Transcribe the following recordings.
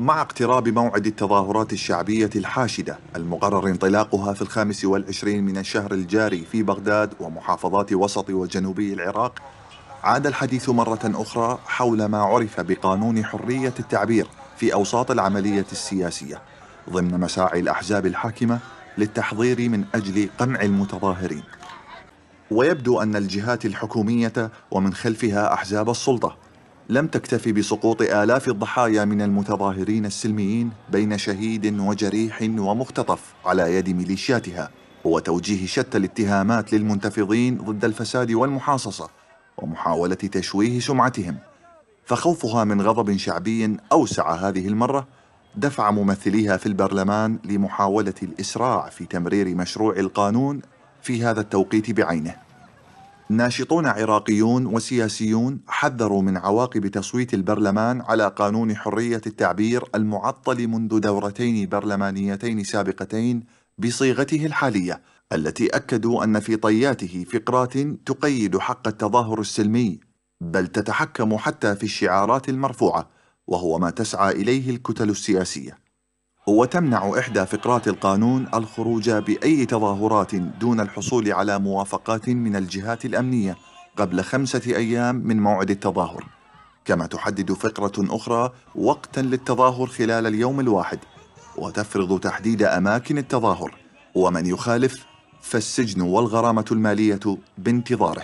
مع اقتراب موعد التظاهرات الشعبية الحاشدة المقرر انطلاقها في الخامس والعشرين من الشهر الجاري في بغداد ومحافظات وسط وجنوبي العراق عاد الحديث مرة أخرى حول ما عرف بقانون حرية التعبير في أوساط العملية السياسية ضمن مساعي الأحزاب الحاكمة للتحضير من أجل قمع المتظاهرين ويبدو أن الجهات الحكومية ومن خلفها أحزاب السلطة لم تكتفي بسقوط آلاف الضحايا من المتظاهرين السلميين بين شهيد وجريح ومختطف على يد ميليشياتها وتوجيه شتى الاتهامات للمنتفضين ضد الفساد والمحاصصة ومحاولة تشويه سمعتهم فخوفها من غضب شعبي أوسع هذه المرة دفع ممثليها في البرلمان لمحاولة الإسراع في تمرير مشروع القانون في هذا التوقيت بعينه ناشطون عراقيون وسياسيون حذروا من عواقب تصويت البرلمان على قانون حرية التعبير المعطل منذ دورتين برلمانيتين سابقتين بصيغته الحالية التي أكدوا أن في طياته فقرات تقيد حق التظاهر السلمي بل تتحكم حتى في الشعارات المرفوعة وهو ما تسعى إليه الكتل السياسية وتمنع إحدى فقرات القانون الخروج بأي تظاهرات دون الحصول على موافقات من الجهات الأمنية قبل خمسة أيام من موعد التظاهر كما تحدد فقرة أخرى وقتا للتظاهر خلال اليوم الواحد وتفرض تحديد أماكن التظاهر ومن يخالف فالسجن والغرامة المالية بانتظاره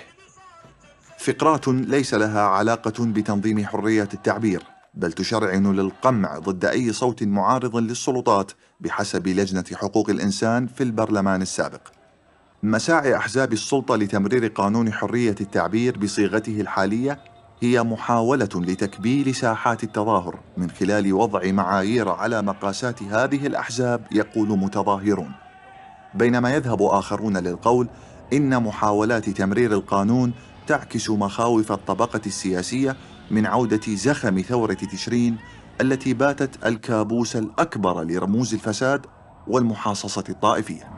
فقرات ليس لها علاقة بتنظيم حرية التعبير بل تشرعن للقمع ضد أي صوت معارض للسلطات بحسب لجنة حقوق الإنسان في البرلمان السابق مساعي أحزاب السلطة لتمرير قانون حرية التعبير بصيغته الحالية هي محاولة لتكبيل ساحات التظاهر من خلال وضع معايير على مقاسات هذه الأحزاب يقول متظاهرون بينما يذهب آخرون للقول إن محاولات تمرير القانون تعكس مخاوف الطبقة السياسية من عودة زخم ثورة تشرين التي باتت الكابوس الأكبر لرموز الفساد والمحاصصة الطائفية